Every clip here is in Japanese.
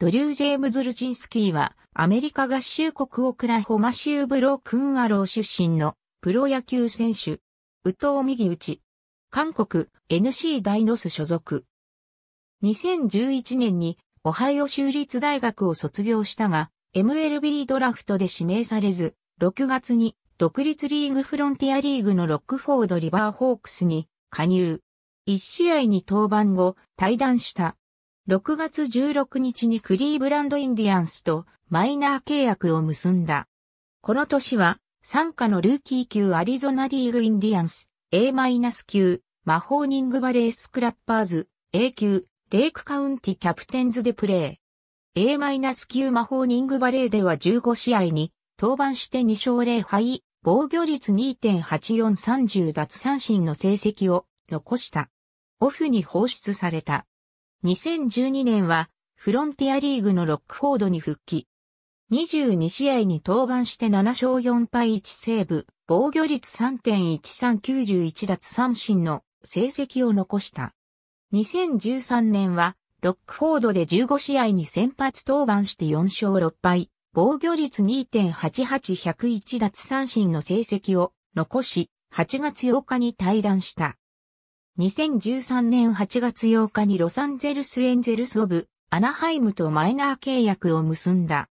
ドリュー・ジェームズ・ルチンスキーは、アメリカ合衆国オクラホマ州ブロークンアロー出身のプロ野球選手。宇藤右打ち。韓国 NC ダイノス所属。2011年にオハイオ州立大学を卒業したが、MLB ドラフトで指名されず、6月に独立リーグフロンティアリーグのロックフォードリバーホークスに加入。1試合に登板後、退団した6月16日にクリーブランドインディアンスとマイナー契約を結んだ。この年は、参加のルーキー級アリゾナリーグインディアンス、A- 級、マホーニングバレースクラッパーズ、A 級、レイクカウンティキャプテンズでプレー。A- 級マホーニングバレーでは15試合に、登板して2勝0敗、防御率2.8430奪三振の成績を残した。オフに放出された。2012年は、フロンティアリーグのロックフォードに復帰。22試合に登板して7勝4敗1セーブ、防御率3.1391奪三振の成績を残した。2013年は、ロックフォードで15試合に先発登板して4勝6敗、防御率2.88101奪三振の成績を残し、8月8日に退団した。2013年8月8日にロサンゼルスエンゼルスオブアナハイムとマイナー契約を結んだ。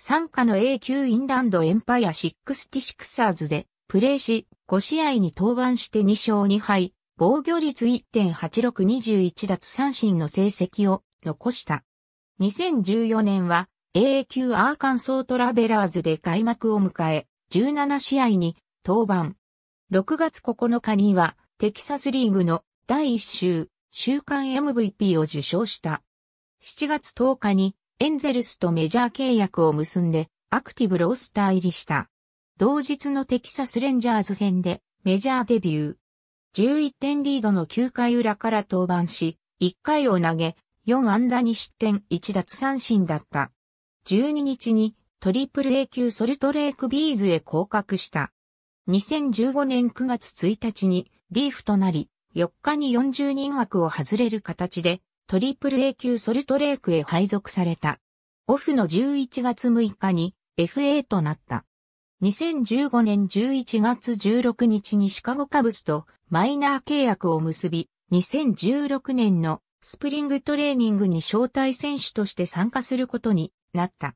参加の A 級インランドエンパイアシックスティシクサーズでプレーし、5試合に登板して2勝2敗、防御率1.8621奪三振の成績を残した。2014年は a 級アーカンソートラベラーズで開幕を迎え、17試合に登板。6月9日にはテキサスリーグの第1週、週間 MVP を受賞した。7月10日にエンゼルスとメジャー契約を結んでアクティブロースター入りした。同日のテキサスレンジャーズ戦でメジャーデビュー。11点リードの9回裏から登板し、1回を投げ、4安打2失点1奪三振だった。12日にトリプル A 級ソルトレークビーズへ降格した。2015年9月1日にリーフとなり、4日に40人枠を外れる形で、トリプル A 級ソルトレークへ配属された。オフの11月6日に FA となった。2015年11月16日にシカゴカブスとマイナー契約を結び、2016年のスプリングトレーニングに招待選手として参加することになった。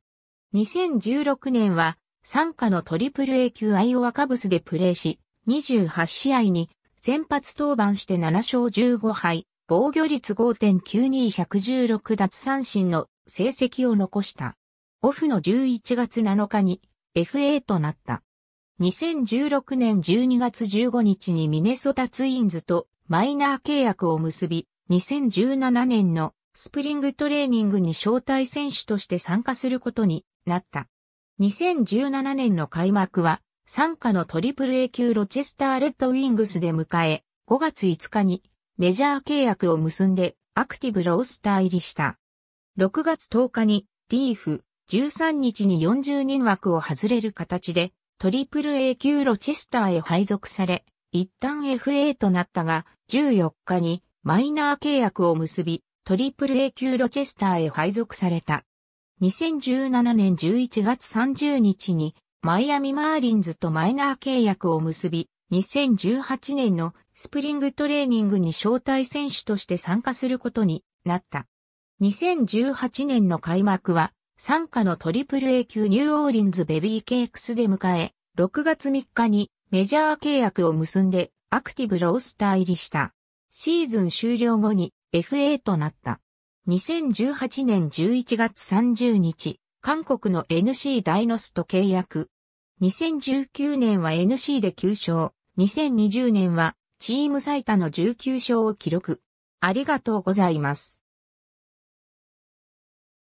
2016年は参加のトリプル A 級アイオワカブスでプレーし、28試合に先発登板して7勝15敗、防御率5.92116奪三振の成績を残した。オフの11月7日に FA となった。2016年12月15日にミネソタツインズとマイナー契約を結び、2017年のスプリングトレーニングに招待選手として参加することになった。2017年の開幕は参加のトリプル A 級ロチェスターレッドウィングスで迎え、5月5日にメジャー契約を結んでアクティブロースター入りした。6月10日にリーフ、13日に40人枠を外れる形でトリプル A 級ロチェスターへ配属され、一旦 FA となったが、14日にマイナー契約を結び、トリプル A 級ロチェスターへ配属された。2017年11月30日にマイアミマーリンズとマイナー契約を結び、2018年のスプリングトレーニングに招待選手として参加することになった。2018年の開幕は、参加のトリプル A 級ニューオーリンズベビーケークスで迎え、6月3日にメジャー契約を結んでアクティブロースター入りした。シーズン終了後に FA となった。2018年11月30日、韓国の NC ダイノスと契約、2019年は NC で9勝、2020年はチーム最多の19勝を記録。ありがとうございます。